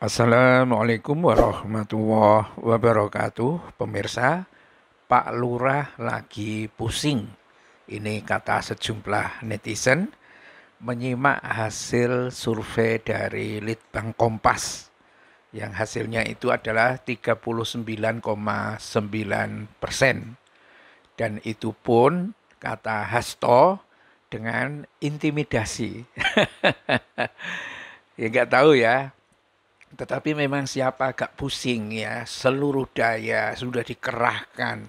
Assalamualaikum warahmatullahi wabarakatuh. Pemirsa, Pak Lurah lagi pusing. Ini kata sejumlah netizen menyimak hasil survei dari Litbang Kompas yang hasilnya itu adalah 39,9 persen. Dan itu pun kata Hasto dengan intimidasi. ya nggak tahu ya, tetapi memang siapa agak pusing ya, seluruh daya sudah dikerahkan,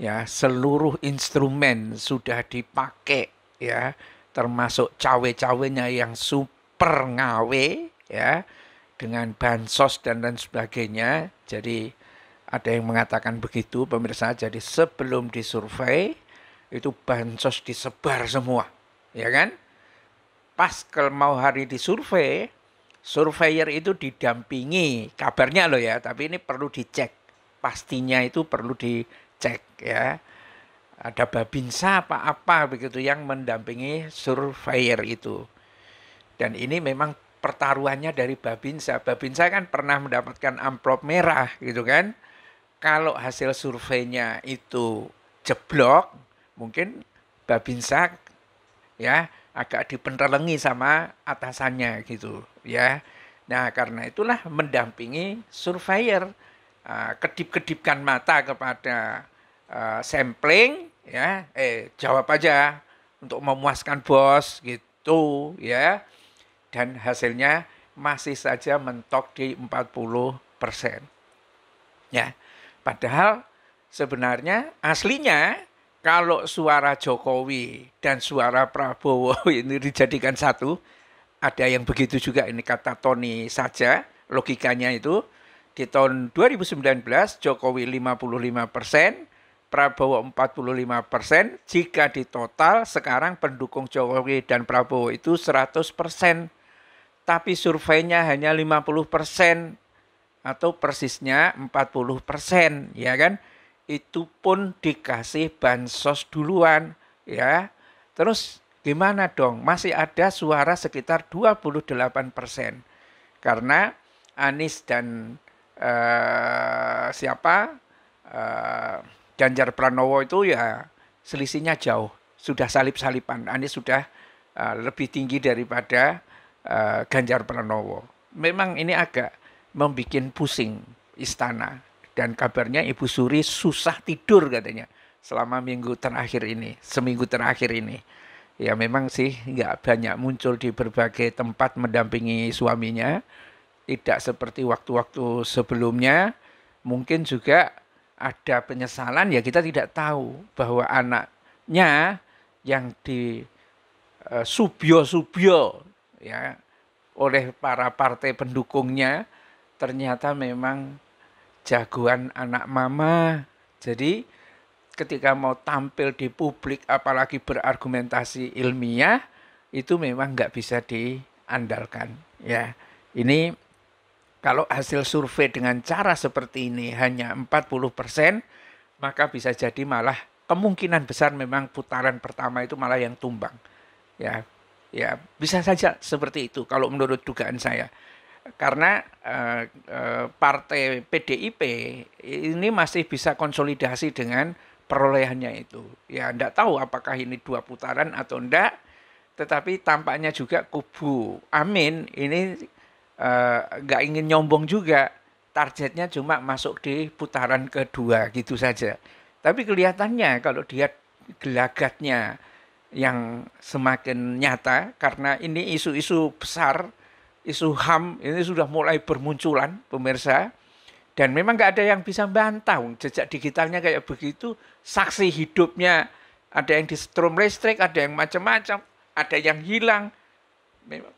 ya seluruh instrumen sudah dipakai ya, termasuk cawe-cawenya yang super ngawe ya dengan bansos dan lain sebagainya. Jadi ada yang mengatakan begitu pemirsa. Jadi sebelum disurvei itu bansos disebar semua, ya kan? Pas kalau mau hari disurvei surveyor itu didampingi kabarnya loh ya tapi ini perlu dicek pastinya itu perlu dicek ya ada babinsa apa apa begitu yang mendampingi surveyor itu dan ini memang pertaruhannya dari babinsa babinsa kan pernah mendapatkan amplop merah gitu kan kalau hasil surveinya itu jeblok mungkin babinsa ya agak dipenterlengi sama atasannya gitu ya. Nah, karena itulah mendampingi surveyor uh, kedip-kedipkan mata kepada uh, sampling ya, eh jawab aja untuk memuaskan bos gitu ya. Dan hasilnya masih saja mentok di 40 persen. Ya, padahal sebenarnya aslinya kalau suara Jokowi dan suara Prabowo ini dijadikan satu, ada yang begitu juga ini kata Tony saja logikanya itu di tahun 2019 Jokowi 55 persen, Prabowo 45 persen. Jika di total sekarang pendukung Jokowi dan Prabowo itu 100 persen, tapi surveinya hanya 50 persen atau persisnya 40 persen, ya kan? Itu pun dikasih bansos duluan, ya. Terus Gimana dong? Masih ada suara sekitar 28 persen. Karena Anies dan uh, siapa? Uh, Ganjar Pranowo itu ya selisihnya jauh. Sudah salip-salipan. Anies sudah uh, lebih tinggi daripada uh, Ganjar Pranowo. Memang ini agak membuat pusing istana. Dan kabarnya Ibu Suri susah tidur katanya selama minggu terakhir ini, seminggu terakhir ini ya memang sih nggak banyak muncul di berbagai tempat mendampingi suaminya tidak seperti waktu-waktu sebelumnya mungkin juga ada penyesalan ya kita tidak tahu bahwa anaknya yang di e, subio subyo-subyo ya oleh para partai pendukungnya ternyata memang jagoan anak mama jadi ketika mau tampil di publik apalagi berargumentasi ilmiah itu memang nggak bisa diandalkan ya ini kalau hasil survei dengan cara seperti ini hanya 40 persen maka bisa jadi malah kemungkinan besar memang putaran pertama itu malah yang tumbang ya ya bisa saja seperti itu kalau menurut dugaan saya karena eh, eh partai PDIP ini masih bisa konsolidasi dengan perolehannya itu. Ya enggak tahu apakah ini dua putaran atau enggak, tetapi tampaknya juga kubu Amin ini eh, nggak enggak ingin nyombong juga. Targetnya cuma masuk di putaran kedua gitu saja. Tapi kelihatannya kalau dia gelagatnya yang semakin nyata karena ini isu-isu besar, isu HAM ini sudah mulai bermunculan pemirsa dan memang nggak ada yang bisa bantah, jejak digitalnya kayak begitu, saksi hidupnya ada yang di strom listrik, ada yang macam-macam, ada yang hilang. Memang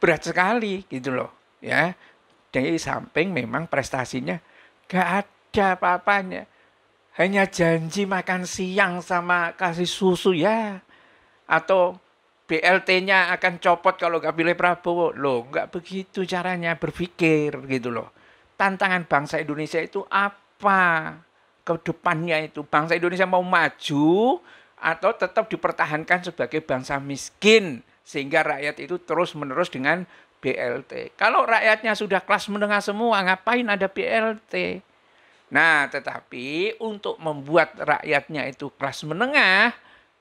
berat sekali gitu loh, ya. Dari samping memang prestasinya nggak ada apa-apanya. Hanya janji makan siang sama kasih susu ya. Atau BLT-nya akan copot kalau nggak pilih Prabowo. Loh, nggak begitu caranya berpikir gitu loh tantangan bangsa Indonesia itu apa ke depannya itu bangsa Indonesia mau maju atau tetap dipertahankan sebagai bangsa miskin sehingga rakyat itu terus-menerus dengan BLT. Kalau rakyatnya sudah kelas menengah semua, ngapain ada BLT? Nah, tetapi untuk membuat rakyatnya itu kelas menengah,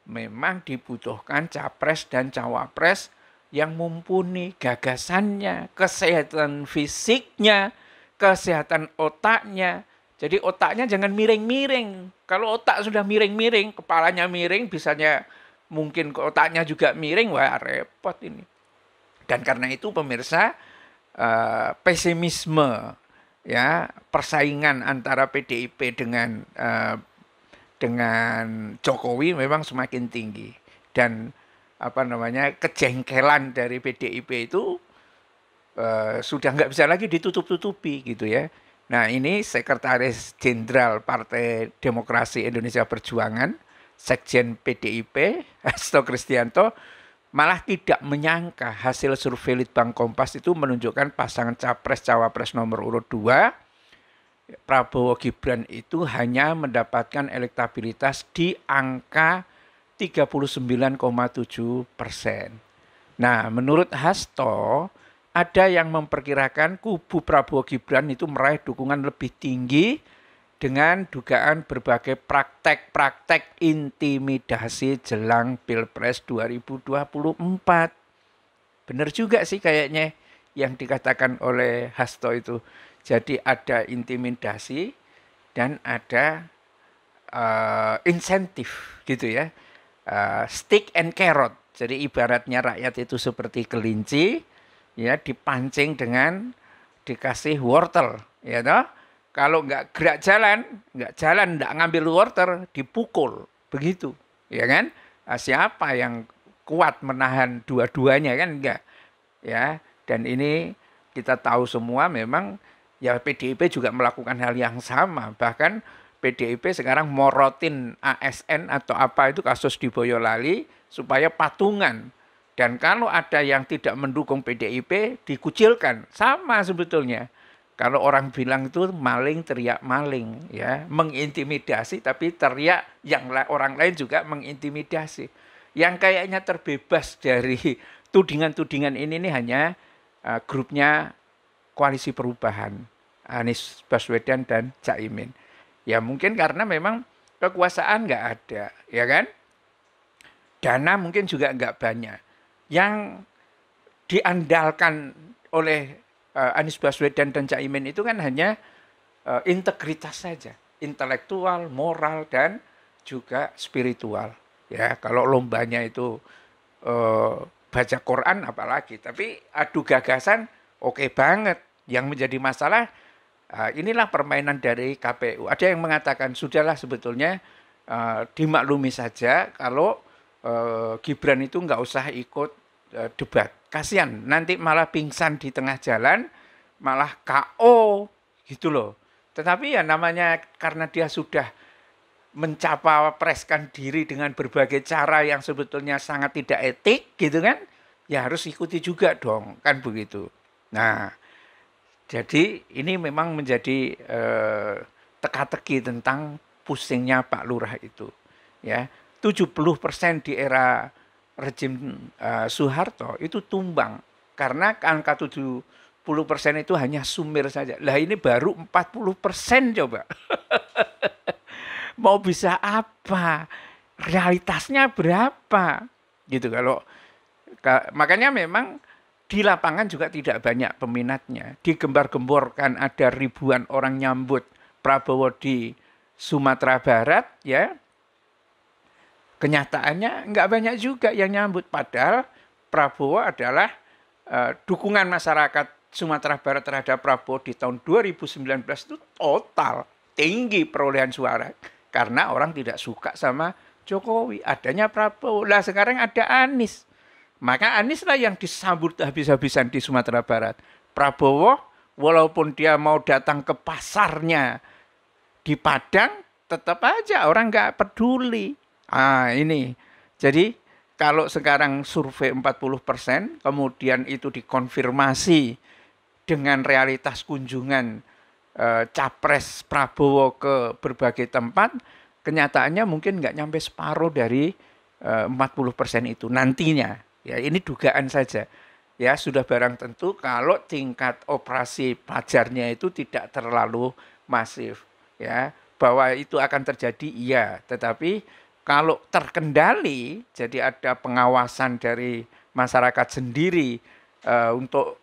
memang dibutuhkan capres dan cawapres yang mumpuni gagasannya, kesehatan fisiknya, kesehatan otaknya. Jadi otaknya jangan miring-miring. Kalau otak sudah miring-miring, kepalanya miring, bisanya mungkin otaknya juga miring, wah repot ini. Dan karena itu pemirsa eh, pesimisme ya persaingan antara PDIP dengan eh, dengan Jokowi memang semakin tinggi dan apa namanya kejengkelan dari PDIP itu Eh, sudah nggak bisa lagi ditutup-tutupi gitu ya. Nah ini Sekretaris Jenderal Partai Demokrasi Indonesia Perjuangan, Sekjen PDIP, Hasto Kristianto, malah tidak menyangka hasil survei Litbang Kompas itu menunjukkan pasangan Capres-Cawapres nomor urut 2, Prabowo Gibran itu hanya mendapatkan elektabilitas di angka 39,7 persen. Nah, menurut Hasto, ada yang memperkirakan kubu Prabowo Gibran itu meraih dukungan lebih tinggi dengan dugaan berbagai praktek-praktek intimidasi jelang Pilpres 2024. Benar juga sih kayaknya yang dikatakan oleh Hasto itu. Jadi ada intimidasi dan ada uh, insentif gitu ya. Uh, stick and carrot. Jadi ibaratnya rakyat itu seperti kelinci, ya dipancing dengan dikasih wortel ya toh kalau nggak gerak jalan nggak jalan nggak ngambil wortel dipukul begitu ya kan nah, siapa yang kuat menahan dua-duanya kan enggak ya dan ini kita tahu semua memang ya PDIP juga melakukan hal yang sama bahkan PDIP sekarang morotin ASN atau apa itu kasus di Boyolali supaya patungan dan kalau ada yang tidak mendukung PDIP, dikucilkan. Sama sebetulnya. Kalau orang bilang itu maling teriak maling, ya mengintimidasi, tapi teriak yang orang lain juga mengintimidasi. Yang kayaknya terbebas dari tudingan-tudingan ini, ini hanya uh, grupnya koalisi perubahan Anies Baswedan dan Cak Imin. Ya mungkin karena memang kekuasaan nggak ada, ya kan? Dana mungkin juga nggak banyak yang diandalkan oleh uh, Anies Baswedan dan Caimin itu kan hanya uh, integritas saja, intelektual, moral dan juga spiritual. Ya, kalau lombanya itu uh, baca Quran apalagi, tapi adu gagasan oke okay banget. Yang menjadi masalah uh, inilah permainan dari KPU. Ada yang mengatakan sudahlah sebetulnya uh, dimaklumi saja kalau Gibran itu nggak usah ikut Eh, debat. Kasihan, nanti malah pingsan di tengah jalan, malah KO gitu loh. Tetapi ya namanya karena dia sudah mencapai preskan diri dengan berbagai cara yang sebetulnya sangat tidak etik gitu kan, ya harus ikuti juga dong, kan begitu. Nah, jadi ini memang menjadi eh, teka-teki tentang pusingnya Pak Lurah itu. Ya, 70% di era rejim uh, Soeharto itu tumbang karena angka 70 persen itu hanya sumir saja. Lah ini baru 40 persen coba. Mau bisa apa? Realitasnya berapa? Gitu kalau makanya memang di lapangan juga tidak banyak peminatnya. Digembar-gemborkan ada ribuan orang nyambut Prabowo di Sumatera Barat ya kenyataannya nggak banyak juga yang nyambut. Padahal Prabowo adalah uh, dukungan masyarakat Sumatera Barat terhadap Prabowo di tahun 2019 itu total tinggi perolehan suara. Karena orang tidak suka sama Jokowi. Adanya Prabowo. Lah sekarang ada Anies. Maka Anies lah yang disambut habis-habisan di Sumatera Barat. Prabowo walaupun dia mau datang ke pasarnya di Padang, tetap aja orang nggak peduli. Ah, ini. Jadi kalau sekarang survei 40%, kemudian itu dikonfirmasi dengan realitas kunjungan e, capres Prabowo ke berbagai tempat, kenyataannya mungkin nggak nyampe separuh dari e, eh, 40% itu nantinya. Ya, ini dugaan saja. Ya, sudah barang tentu kalau tingkat operasi pajarnya itu tidak terlalu masif, ya. Bahwa itu akan terjadi iya, tetapi kalau terkendali, jadi ada pengawasan dari masyarakat sendiri uh, untuk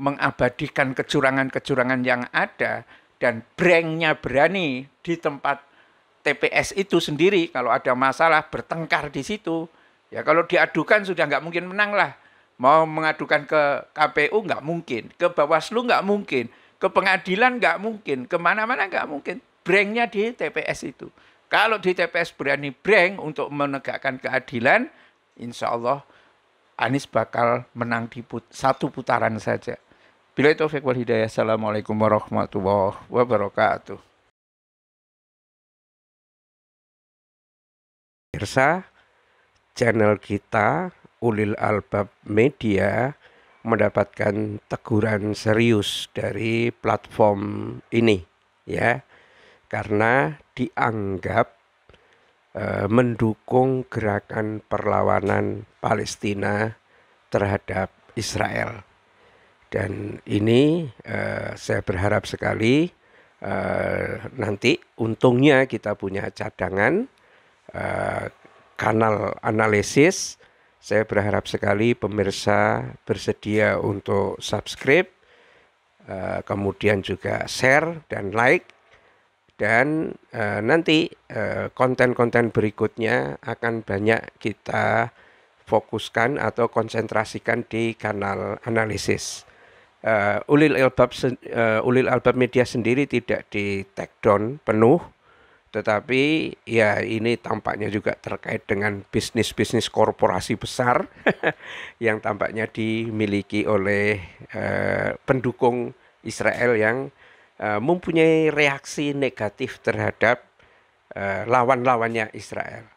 mengabadikan kecurangan-kecurangan yang ada dan brengnya berani di tempat TPS itu sendiri kalau ada masalah bertengkar di situ ya kalau diadukan sudah nggak mungkin menang lah mau mengadukan ke KPU nggak mungkin ke Bawaslu nggak mungkin ke pengadilan nggak mungkin kemana-mana nggak mungkin brengnya di TPS itu kalau di TPS berani breng untuk menegakkan keadilan, insya Allah Anies bakal menang di put satu putaran saja. Bila itu wal hidayah. Assalamualaikum warahmatullahi wabarakatuh. Pemirsa, channel kita Ulil Albab Media mendapatkan teguran serius dari platform ini ya karena dianggap eh, mendukung gerakan perlawanan Palestina terhadap Israel. Dan ini eh, saya berharap sekali eh, nanti untungnya kita punya cadangan kanal analisis. Saya berharap sekali pemirsa bersedia untuk subscribe, kemudian juga share dan like dan e, nanti eh, konten-konten berikutnya akan banyak kita fokuskan atau konsentrasikan di kanal analisis. E, Ulil Albab e, Ulil Albab Media sendiri tidak di take down penuh, tetapi ya ini tampaknya juga terkait dengan bisnis-bisnis korporasi besar yang tampaknya dimiliki oleh e, pendukung Israel yang Eh, mempunyai reaksi negatif terhadap eh, lawan-lawannya Israel.